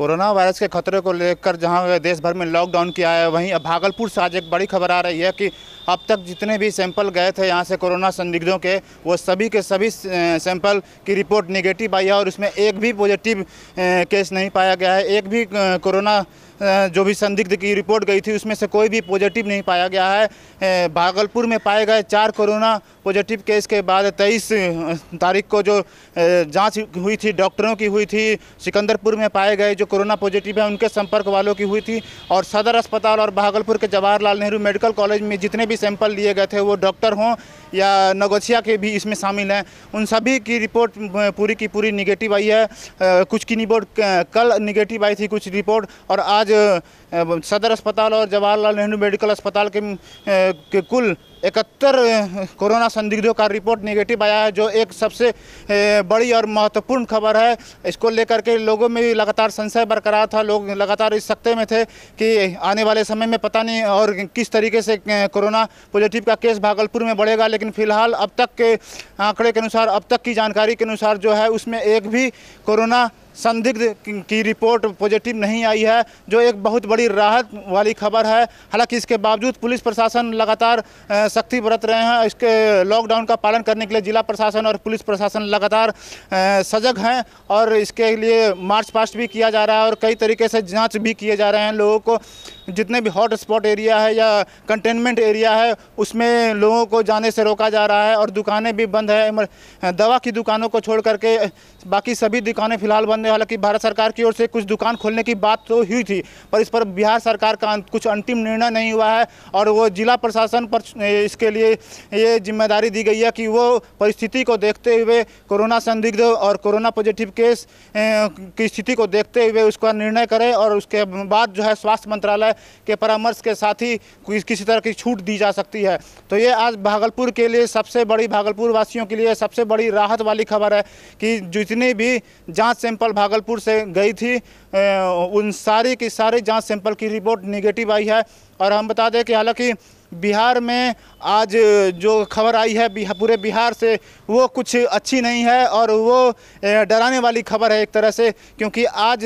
corona virus के खतरे को लेकर जहां देश भर में लॉकडाउन किया है वहीं अब भागलपुर से आज एक बड़ी खबर आ रही है कि अब तक जितने भी सैंपल गए थे यहां से कोरोना संदिग्धों के वो सभी के सभी सैंपल की रिपोर्ट निगेटिव आई है और उसमें एक भी पॉजिटिव केस नहीं पाया गया है एक भी कोरोना जो भी संदिग्ध की रिपोर्ट गई थी उसमें से कोई भी पॉजिटिव नहीं पाया गया है भागलपुर में पाए गए चार कोरोना पॉजिटिव केस के बाद तेईस तारीख को जो जांच हुई थी डॉक्टरों की हुई थी सिकंदरपुर में पाए गए जो कोरोना पॉजिटिव है उनके संपर्क वालों की हुई थी और सदर अस्पताल और भागलपुर के जवाहरलाल नेहरू मेडिकल कॉलेज में जितने भी सैंपल लिए गए थे वो डॉक्टर हों या नगोछिया के भी इसमें शामिल हैं उन सभी की रिपोर्ट पूरी की पूरी निगेटिव आई है कुछ की रिपोर्ट कल निगेटिव आई थी कुछ रिपोर्ट और आज सदर अस्पताल और जवाहरलाल नेहरू मेडिकल अस्पताल के, के कुल इकहत्तर कोरोना संदिग्धों का रिपोर्ट नेगेटिव आया है जो एक सबसे बड़ी और महत्वपूर्ण खबर है इसको लेकर के लोगों में भी लगातार संशय बरकरार था लोग लगातार इस सकते में थे कि आने वाले समय में पता नहीं और किस तरीके से कोरोना पॉजिटिव का केस भागलपुर में बढ़ेगा लेकिन फिलहाल अब तक के आंकड़े के अनुसार अब तक की जानकारी के अनुसार जो है उसमें एक भी कोरोना संदिग्ध की रिपोर्ट पॉजिटिव नहीं आई है जो एक बहुत बड़ी राहत वाली खबर है हालांकि इसके बावजूद पुलिस प्रशासन लगातार सख्ती बरत रहे हैं इसके लॉकडाउन का पालन करने के लिए जिला प्रशासन और पुलिस प्रशासन लगातार सजग हैं और इसके लिए मार्च पास्ट भी किया जा रहा है और कई तरीके से जाँच भी किए जा रहे हैं लोगों को जितने भी हॉट स्पॉट एरिया है या कंटेनमेंट एरिया है उसमें लोगों को जाने से रोका जा रहा है और दुकानें भी बंद है दवा की दुकानों को छोड़ करके बाकी सभी दुकानें फिलहाल बंद है हालांकि भारत सरकार की ओर से कुछ दुकान खोलने की बात तो हुई थी पर इस पर बिहार सरकार का कुछ अंतिम निर्णय नहीं हुआ है और वो जिला प्रशासन पर इसके लिए ये जिम्मेदारी दी गई है कि वो परिस्थिति को देखते हुए कोरोना संदिग्ध और कोरोना पॉजिटिव केस की स्थिति को देखते हुए उसका निर्णय करें और उसके बाद जो है स्वास्थ्य मंत्रालय के परामर्श के साथ ही किसी तरह की छूट दी जा सकती है तो ये आज भागलपुर के लिए सबसे बड़ी भागलपुर वासियों के लिए सबसे बड़ी राहत वाली खबर है कि जितनी भी जाँच सैंपल भागलपुर से गई थी उन सारी की सारी जाँच सैंपल की रिपोर्ट निगेटिव आई है और हम बता दें कि हालांकि बिहार में आज जो खबर आई है पूरे बिहार से वो कुछ अच्छी नहीं है और वो डराने वाली खबर है एक तरह से क्योंकि आज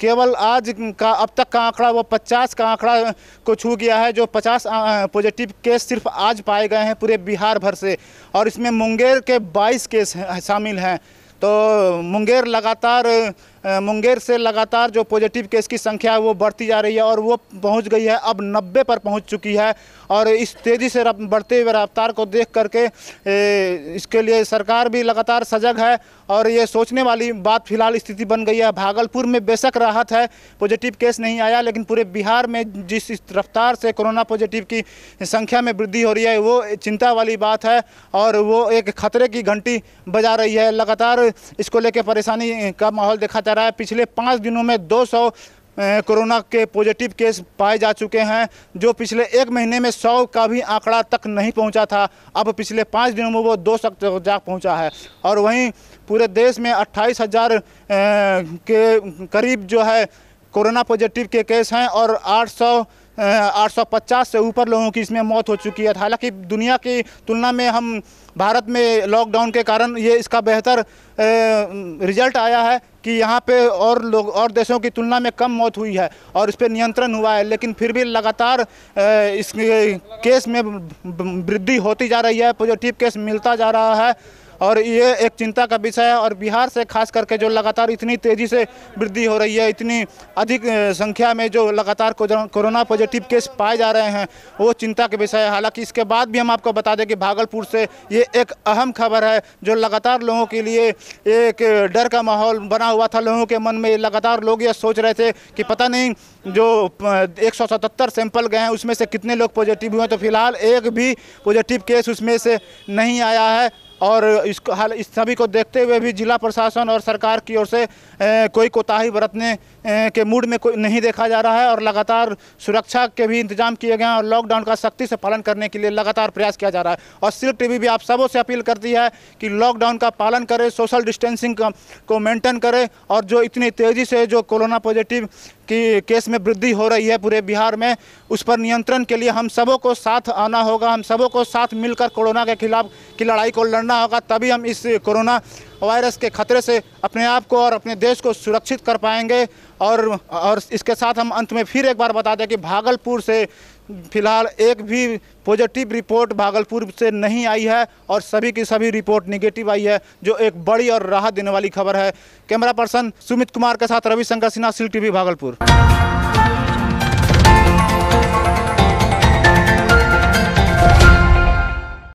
केवल आज का अब तक का आंकड़ा वो 50 का आंकड़ा को छू गया है जो 50 पॉजिटिव केस सिर्फ आज पाए गए हैं पूरे बिहार भर से और इसमें मुंगेर के 22 केस शामिल हैं तो मुंगेर लगातार मुंगेर से लगातार जो पॉजिटिव केस की संख्या है वो बढ़ती जा रही है और वो पहुंच गई है अब 90 पर पहुंच चुकी है और इस तेज़ी से बढ़ते हुए रफ्तार को देख करके इसके लिए सरकार भी लगातार सजग है और ये सोचने वाली बात फिलहाल स्थिति बन गई है भागलपुर में बेशक राहत है पॉजिटिव केस नहीं आया लेकिन पूरे बिहार में जिस रफ्तार से कोरोना पॉजिटिव की संख्या में वृद्धि हो रही है वो चिंता वाली बात है और वो एक खतरे की घंटी बजा रही है लगातार इसको लेकर परेशानी का माहौल देखा जा रहा है पिछले पाँच दिनों में दो कोरोना के पॉजिटिव केस पाए जा चुके हैं जो पिछले एक महीने में सौ का भी आंकड़ा तक नहीं पहुंचा था अब पिछले पाँच दिनों में वो दो सौ जा पहुंचा है और वहीं पूरे देश में अट्ठाईस हज़ार के करीब जो है कोरोना पॉजिटिव के केस हैं और आठ सौ 850 से ऊपर लोगों की इसमें मौत हो चुकी है हालांकि दुनिया की तुलना में हम भारत में लॉकडाउन के कारण ये इसका बेहतर रिजल्ट आया है कि यहाँ पे और लोग और देशों की तुलना में कम मौत हुई है और इस पर नियंत्रण हुआ है लेकिन फिर भी लगातार इस केस में वृद्धि होती जा रही है पॉजिटिव केस मिलता जा रहा है और ये एक चिंता का विषय है और बिहार से खास करके जो लगातार इतनी तेज़ी से वृद्धि हो रही है इतनी अधिक संख्या में जो लगातार कोरोना पॉजिटिव केस पाए जा रहे हैं वो चिंता के विषय है हालांकि इसके बाद भी हम आपको बता दें कि भागलपुर से ये एक अहम खबर है जो लगातार लोगों के लिए एक डर का माहौल बना हुआ था लोगों के मन में लगातार लोग ये सोच रहे थे कि पता नहीं जो एक सैंपल गए हैं उसमें से कितने लोग पॉजिटिव हुए तो फिलहाल एक भी पॉजिटिव केस उसमें से नहीं आया है और इस हाल इस सभी को देखते हुए भी जिला प्रशासन और सरकार की ओर से कोई कोताही बरतने के मूड में कोई नहीं देखा जा रहा है और लगातार सुरक्षा के भी इंतजाम किए गए हैं और लॉकडाउन का सख्ती से पालन करने के लिए लगातार प्रयास किया जा रहा है और सिर्फ टीवी भी आप सबों से अपील करती है कि लॉकडाउन का पालन करें सोशल डिस्टेंसिंग को मेंटेन करें और जो इतनी तेज़ी से जो कोरोना पॉजिटिव कि केस में वृद्धि हो रही है पूरे बिहार में उस पर नियंत्रण के लिए हम सबों को साथ आना होगा हम सबों को साथ मिलकर कोरोना के खिलाफ की लड़ाई को लड़ना होगा तभी हम इस कोरोना वायरस के खतरे से अपने आप को और अपने देश को सुरक्षित कर पाएंगे और और इसके साथ हम अंत में फिर एक बार बता दें कि भागलपुर से फिलहाल एक भी पॉजिटिव रिपोर्ट भागलपुर से नहीं आई है और सभी की सभी रिपोर्ट निगेटिव आई है जो एक बड़ी और राहत देने वाली खबर है कैमरा पर्सन सुमित कुमार के साथ रविशंकर सिन्हा सिल टी भागलपुर